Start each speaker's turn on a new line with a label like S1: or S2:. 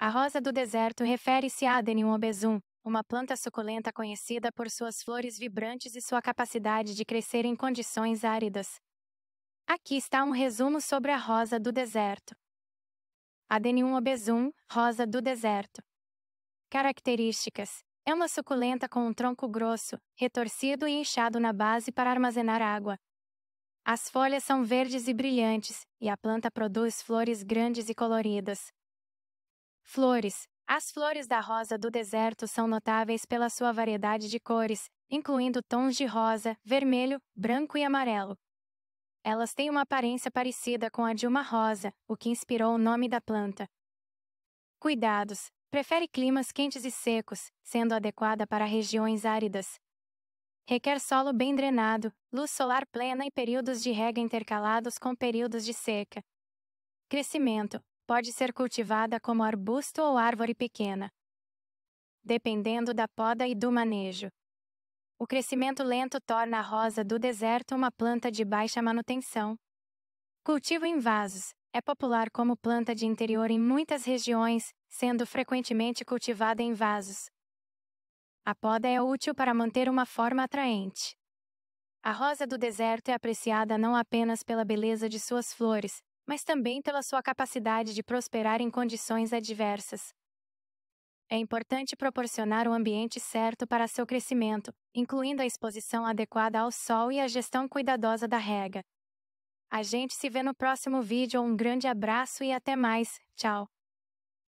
S1: A rosa do deserto refere-se a Adenium obesum, uma planta suculenta conhecida por suas flores vibrantes e sua capacidade de crescer em condições áridas. Aqui está um resumo sobre a rosa do deserto. Adenium obesum, rosa do deserto. Características: é uma suculenta com um tronco grosso, retorcido e inchado na base para armazenar água. As folhas são verdes e brilhantes, e a planta produz flores grandes e coloridas. Flores. As flores da rosa do deserto são notáveis pela sua variedade de cores, incluindo tons de rosa, vermelho, branco e amarelo. Elas têm uma aparência parecida com a de uma rosa, o que inspirou o nome da planta. Cuidados: prefere climas quentes e secos, sendo adequada para regiões áridas. Requer solo bem drenado, luz solar plena e períodos de rega intercalados com períodos de seca. Crescimento: pode ser cultivada como arbusto ou árvore pequena, dependendo da poda e do manejo. O crescimento lento torna a rosa do deserto uma planta de baixa manutenção. Cultivo em vasos é popular como planta de interior em muitas regiões, sendo frequentemente cultivada em vasos. A poda é útil para manter uma forma atraente. A rosa do deserto é apreciada não apenas pela beleza de suas flores, mas também pela sua capacidade de prosperar em condições adversas. É importante proporcionar o ambiente certo para seu crescimento, incluindo a exposição adequada ao sol e a gestão cuidadosa da rega. A gente se vê no próximo vídeo, um grande abraço e até mais. Tchau!